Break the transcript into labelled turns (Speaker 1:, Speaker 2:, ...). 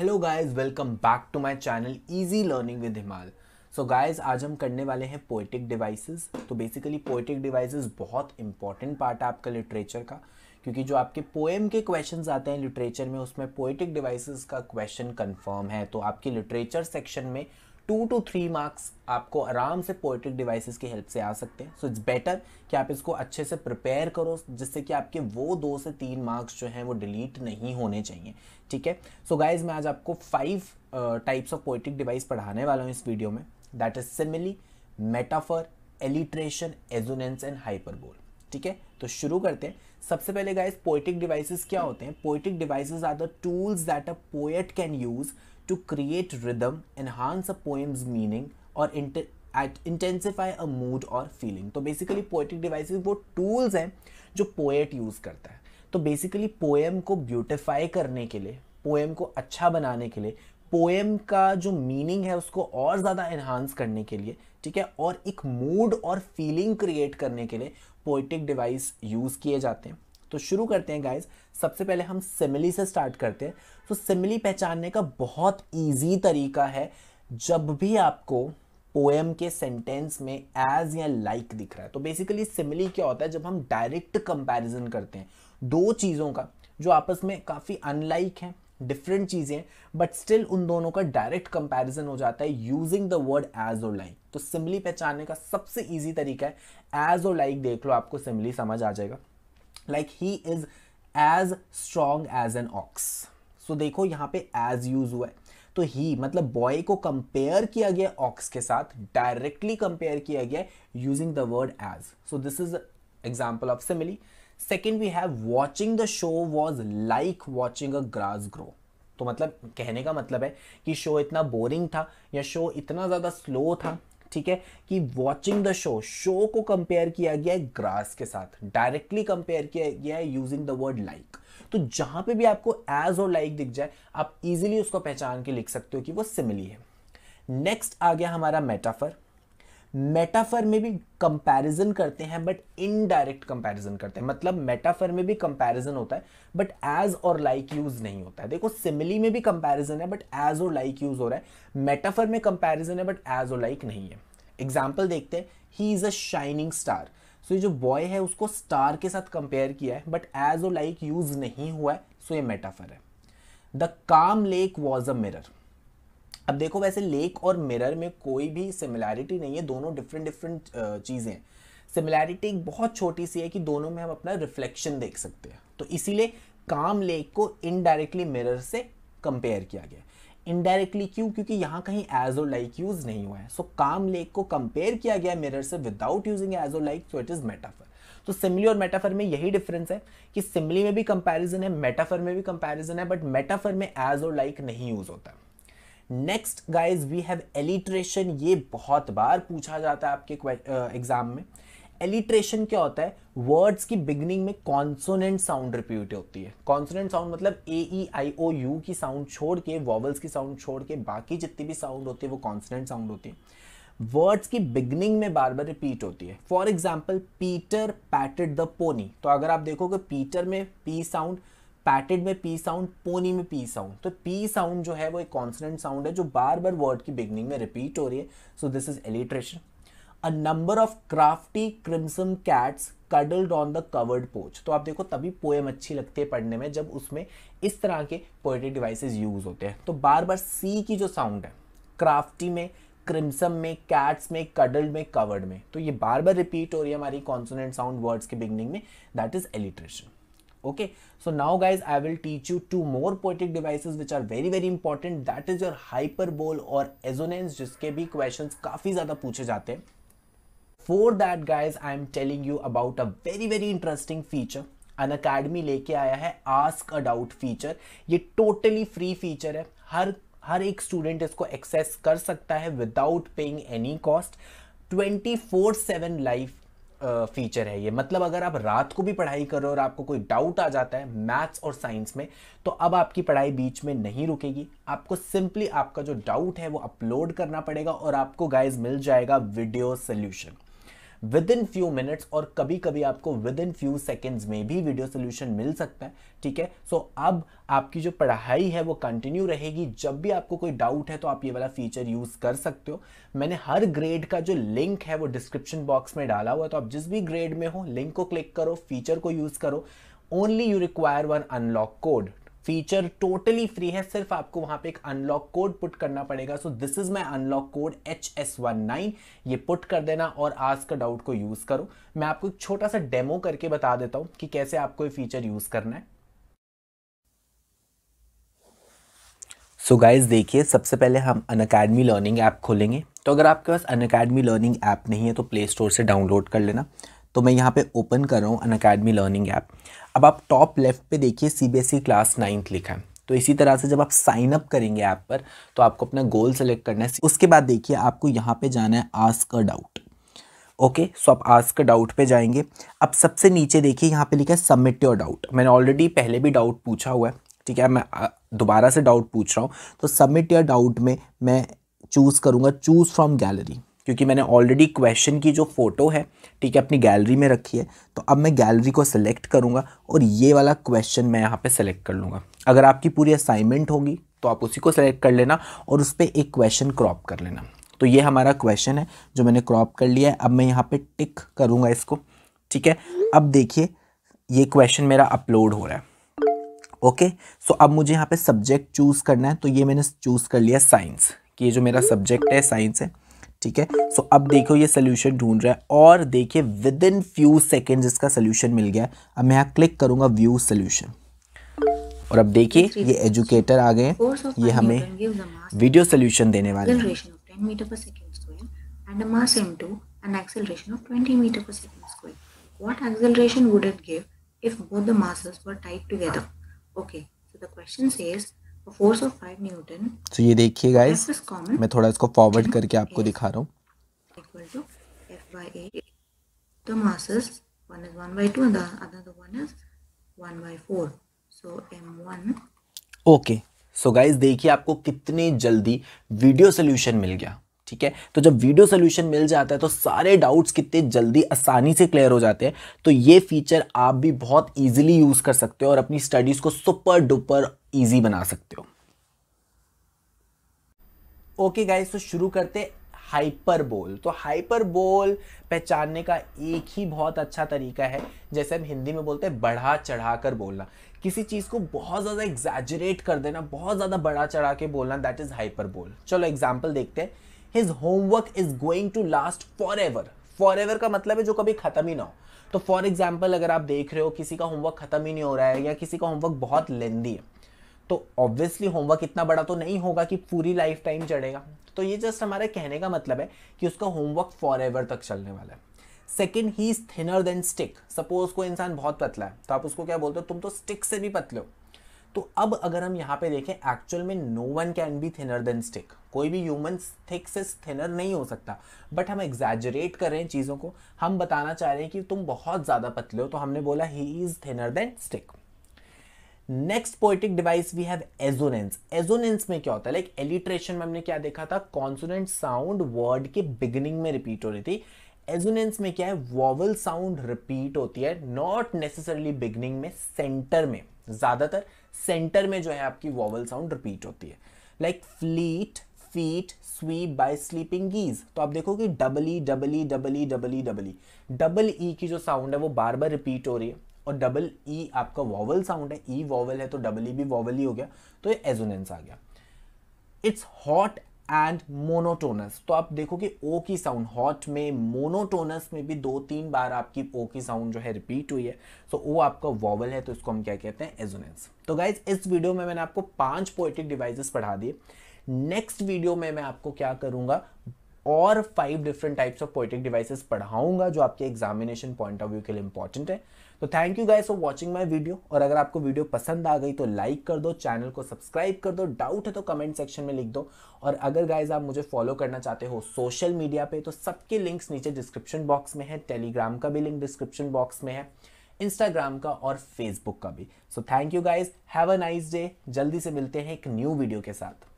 Speaker 1: Hello guys welcome back to my channel easy learning with Himal so guys आज हम करने वाले हैं पोइटिक डिवाइसेस तो बेसिकली पोइटिक डिवाइसेस बहुत इंपॉर्टेंट पार्ट है आपका लिटरेचर का क्योंकि जो आपके पोएम के क्वेश्चंस आते हैं लिटरेचर में उसमें पोइटिक डिवाइसेस का क्वेश्चन कंफर्म है तो आपके लिटरेचर सेक्शन में टू टू थ्री मार्क्स आपको आराम से पोएट्रिक डिवाइसेस की हेल्प से आ सकते हैं सो इट्स बेटर कि आप इसको अच्छे से प्रिपेयर करो जिससे कि आपके वो दो से तीन मार्क्स जो हैं वो डिलीट नहीं होने चाहिए ठीक है सो so गाइज मैं आज आपको five types of poetic device पढ़ाने वाला हूँ इस वीडियो में that is simile metaphor alliteration assonance and hyperbole ठीक है तो शुरू करते हैं सबसे पहले गाइज पोइटिक डिवाइसेस क्या होते हैं poetic devices are the tools that a poet can use to create rhythm, enhance a poem's meaning, or inter- at intensify a mood or feeling. तो basically poetic devices वो tools हैं जो poet use करता है तो basically poem को beautify करने के लिए poem को अच्छा बनाने के लिए पोएम का जो मीनिंग है उसको और ज़्यादा इन्हांस करने के लिए ठीक है और एक मूड और फीलिंग क्रिएट करने के लिए पोइटिक डिवाइस यूज़ किए जाते हैं तो शुरू करते हैं गाइज सबसे पहले हम सिमिली से स्टार्ट करते हैं तो सिमिली पहचानने का बहुत ईजी तरीका है जब भी आपको पोएम के सेंटेंस में एज या लाइक like दिख रहा है तो बेसिकली सिमिली क्या होता है जब हम डायरेक्ट कंपैरिजन करते हैं दो चीज़ों का जो आपस में काफ़ी अनलाइक हैं डिफरेंट चीज़ें हैं बट स्टिल उन दोनों का डायरेक्ट कंपैरिजन हो जाता है यूजिंग द वर्ड एज और लाइक तो सिमली पहचानने का सबसे ईजी तरीका है एज और लाइक देख लो आपको सिमली समझ आ जाएगा like he is as strong as an ox so देखो यहाँ पे एज यूज हुआ है तो ही मतलब बॉय को कंपेयर किया गया ऑक्स के साथ डायरेक्टली कंपेयर किया गया using the word as so this is example of मिली second we have watching the show was like watching a grass grow तो मतलब कहने का मतलब है कि शो इतना बोरिंग था या शो इतना ज़्यादा स्लो था ठीक है कि वॉचिंग द शो शो को कंपेयर किया गया है ग्रास के साथ डायरेक्टली कंपेयर किया गया है यूजिंग द वर्ड लाइक तो जहां पे भी आपको एज और लाइक दिख जाए आप इजीली उसको पहचान के लिख सकते हो कि वो सिमिली है नेक्स्ट आ गया हमारा मेटाफर मेटाफर में भी कंपैरिजन करते हैं बट इनडायरेक्ट कंपैरिजन करते हैं मतलब मेटाफर में भी कंपैरिजन होता है बट एज और लाइक यूज नहीं होता है देखो सिमिली में भी कंपैरिजन है बट एज और लाइक यूज हो रहा है मेटाफर में कंपैरिजन है बट एज और लाइक नहीं है एग्जाम्पल देखते हैं he is a shining star so ये जो बॉय है उसको स्टार के साथ कंपेयर किया है बट एज और लाइक यूज नहीं हुआ है सो so ये मेटाफर है the calm lake was a mirror अब देखो वैसे लेक और मिरर में कोई भी सिमिलैरिटी नहीं है दोनों डिफरेंट डिफरेंट चीज़ें हैं सिमिलैरिटी बहुत छोटी सी है कि दोनों में हम अपना रिफ्लेक्शन देख सकते हैं तो इसीलिए काम लेक को इनडायरेक्टली मिरर से कंपेयर किया गया इनडायरेक्टली क्यों क्योंकि यहाँ कहीं एज और लाइक यूज नहीं हुआ है सो so, काम लेक को कंपेयर किया गया मिरर से विदाउट यूजिंग एज और like so it is metaphor तो सिमली और मेटाफर में यही डिफरेंस है कि सिमली में भी कंपैरिजन है मेटाफर में भी कंपैरिजन है बट मेटाफर में एज और लाइक नहीं यूज होता है next guys we have alliteration ये बहुत बार पूछा जाता है आपके एग्जाम में एलिट्रेशन क्या होता है वर्ड्स की बिगनिंग में कॉन्सोनेंट साउंड रिपीट होती है कॉन्सोनेंट साउंड मतलब ए ई आई ओ यू की साउंड छोड़ के वॉवल्स की साउंड छोड़ के बाकी जितनी भी साउंड होती है वो कॉन्सोनेंट साउंड होती है वर्ड्स की बिगनिंग में बार बार रिपीट होती है for example Peter patted the pony तो अगर आप देखोगे पीटर में पी साउंड पैटेड में पी साउंड पोनी में पी साउंड तो पी साउंड जो है वो एक कॉन्सनेंट साउंड है जो बार बार वर्ड की बिगनिंग में रिपीट हो रही है so this is alliteration a number of crafty crimson cats cuddled on the covered porch तो आप देखो तभी पोएम अच्छी लगती है पढ़ने में जब उसमें इस तरह के पोएट्री डिवाइसेज यूज होते हैं तो बार बार सी की जो साउंड है क्राफ्टी में क्रिम्सम में कैट्स में कडल्ड में कवर्ड में तो ये बार बार रिपीट हो रही है हमारी कॉन्सोनेंट साउंड वर्ड्स के बिगनिंग में that is alliteration okay so now guys i will teach you two more poetic devices which are very very important that is your hyperbole or assonance jiske bhi questions kafi zyada puche jate hain for that guys i am telling you about a very very interesting feature an academy leke aaya hai ask a doubt feature ye totally free feature hai har हर एक student इसको access कर सकता है without paying any cost 24/7 live feature है ये मतलब अगर आप रात को भी पढ़ाई कर रहे हो और आपको कोई डाउट आ जाता है मैथ्स और साइंस में तो अब आपकी पढ़ाई बीच में नहीं रुकेगी आपको सिंपली आपका जो डाउट है वो अपलोड करना पड़ेगा और आपको गाइज मिल जाएगा video solution within few minutes और कभी कभी आपको विद इन फ्यू सेकेंड्स में भी वीडियो सोल्यूशन मिल सकता है ठीक है सो so, अब आपकी जो पढ़ाई है वो कंटिन्यू रहेगी जब भी आपको कोई डाउट है तो आप ये वाला फीचर यूज़ कर सकते हो मैंने हर ग्रेड का जो लिंक है वो डिस्क्रिप्शन बॉक्स में डाला हुआ है तो आप जिस भी ग्रेड में हो लिंक को क्लिक करो फीचर को यूज़ करो only you require one unlock code feature totally free है सिर्फ आपको वहां पे एक अनलॉक कोड पुट करना पड़ेगा so this is my unlock code H S one nine ये पुट कर देना और आज का डाउट को यूज करो मैं आपको एक छोटा सा डेमो करके बता देता हूं कि कैसे आपको ये फीचर यूज करना है सो so गाइज देखिए सबसे पहले हम अन अकेडमी लर्निंग ऐप खोलेंगे तो अगर आपके पास अन अकेडमी लर्निंग ऐप नहीं है तो प्ले स्टोर से डाउनलोड कर लेना तो मैं यहाँ पे ओपन कर रहा हूँ अन अकेडमी लर्निंग ऐप अब आप टॉप लेफ्ट पे देखिए सीबीएसई क्लास नाइन्थ लिखा है तो इसी तरह से जब आप साइन अप करेंगे ऐप पर तो आपको अपना गोल सेलेक्ट करना है उसके बाद देखिए आपको यहाँ पे जाना है ask a doubt okay so आप आस्क डाउट पे जाएंगे अब सबसे नीचे देखिए यहाँ पे लिखा है सबमिट योर डाउट मैंने ऑलरेडी पहले भी डाउट पूछा हुआ है ठीक है मैं दोबारा से डाउट पूछ रहा हूँ तो सबमिट योर डाउट में मैं चूज़ करूँगा चूज़ फ्रॉम गैलरी क्योंकि मैंने ऑलरेडी क्वेश्चन की जो फ़ोटो है ठीक है अपनी गैलरी में रखी है तो अब मैं गैलरी को सिलेक्ट करूँगा और ये वाला क्वेश्चन मैं यहाँ पे सेलेक्ट कर लूँगा अगर आपकी पूरी असाइनमेंट होगी तो आप उसी को सेलेक्ट कर लेना और उस पर एक क्वेश्चन क्रॉप कर लेना तो ये हमारा क्वेश्चन है जो मैंने क्रॉप कर लिया है अब मैं यहाँ पर टिक करूँगा इसको ठीक है अब देखिए ये क्वेश्चन मेरा अपलोड हो रहा है ओके सो अब मुझे यहाँ पे सब्जेक्ट चूज़ करना है तो ये मैंने चूज़ कर लिया साइंस कि ये जो मेरा सब्जेक्ट है साइंस है ठीक है सो अब देखो ये सोल्यूशन ढूंढ रहा है और देखिए विद इन फ्यू सेकेंड इसका सोल्यूशन मिल गया अब मैं यहाँ क्लिक करूंगा व्यू सोल्यूशन और अब देखिए ये एजुकेटर आ गए ये हमें वीडियो सोल्यूशन देने वाले हैं फोर्स ऑफ न्यूटन तो ये देखिए गाइस मैं थोड़ा इसको फॉरवर्ड करके आपको दिखा रहा हूँ equal to okay so guys देखिए आपको कितनी जल्दी वीडियो सोल्यूशन मिल गया ठीक है तो जब वीडियो सोल्यूशन मिल जाता है तो सारे डाउट्स कितने जल्दी आसानी से क्लियर हो जाते हैं तो ये फीचर आप भी बहुत ईजिली यूज़ कर सकते हो और अपनी स्टडीज़ को सुपर डुपर ईजी बना सकते हो ओके गाइस तो शुरू करते बोल तो बोल पहचानने का एक ही बहुत अच्छा तरीका है जैसे हम हिंदी में बोलते हैं बढ़ा चढ़ा कर बोलना किसी चीज़ को बहुत ज़्यादा एग्जैजरेट कर देना बहुत ज़्यादा बढ़ा चढ़ा के बोलना दैट इज़ हाइपर बोल चलो एग्जाम्पल देखते हैं his homework is going to last forever forever का मतलब है जो कभी खत्म ही ना हो तो फॉर एग्जाम्पल अगर आप देख रहे हो किसी का होमवर्क खत्म ही नहीं हो रहा है या किसी का होमवर्क बहुत लेंदी है तो ऑब्वियसली होमवर्क इतना बड़ा तो नहीं होगा कि पूरी लाइफ टाइम चढ़ेगा तो ये जस्ट हमारे कहने का मतलब है कि उसका होमवर्क फॉर एवर तक चलने वाला है second he is thinner than stick suppose कोई इंसान बहुत पतला है तो आप उसको क्या बोलते हो तुम तो स्टिक से भी पतले हो तो अब अगर हम यहाँ पे देखें एक्चुअल में no one can be thinner than stick कोई भी ह्यूमन थिक से थिनर नहीं हो सकता बट हम एग्जैजरेट कर रहे हैं चीज़ों को हम बताना चाह रहे हैं कि तुम बहुत ज़्यादा पतले हो तो हमने बोला he is thinner than stick next poetic device we have assonance assonance में क्या होता है लाइक like, एलिट्रेशन में हमने क्या देखा था कॉन्सोनेंट साउंड वर्ड के बिगनिंग में रिपीट हो रही थी एजोनेंस में क्या है वॉवल साउंड रिपीट होती है नॉट नेसेसरली बिगनिंग में सेंटर में ज़्यादातर सेंटर में जो है आपकी वॉवल साउंड रिपीट होती है like fleet feet sweep by sleeping geese तो आप देखोगे double E double E double E double E double E double E की जो साउंड है वो बार बार रिपीट हो रही है और डबल ई e आपका वॉवल साउंड है ई e वॉवल है तो डबल ई e भी वॉवल ही हो गया तो ये एजोनेंस आ गया इट्स हॉट एंड मोनोटोनस तो आप देखो कि ओ की साउंड हॉट में मोनोटोनस में भी दो तीन बार आपकी ओ की साउंड जो है रिपीट हुई है सो so, ओ आपका वॉवल है तो इसको हम क्या कहते हैं एजोनेंस तो गाइज इस वीडियो में मैंने आपको पांच पोएटिक डिवाइसेस पढ़ा दिए नेक्स्ट वीडियो में मैं आपको क्या करूंगा और five different types of poetic devices पढ़ाऊंगा जो आपके एग्जामिनेशन पॉइंट ऑफ व्यू के लिए इंपॉर्टेंट है तो thank you guys for watching my video और अगर आपको वीडियो पसंद आ गई तो लाइक कर दो चैनल को सब्सक्राइब कर दो डाउट है तो कमेंट सेक्शन में लिख दो और अगर गाइज आप मुझे फॉलो करना चाहते हो सोशल मीडिया पे तो सबके लिंक्स नीचे डिस्क्रिप्शन बॉक्स में है टेलीग्राम का भी लिंक डिस्क्रिप्शन बॉक्स में है इंस्टाग्राम का और फेसबुक का भी so thank you guys have a nice day जल्दी से मिलते हैं एक न्यू वीडियो के साथ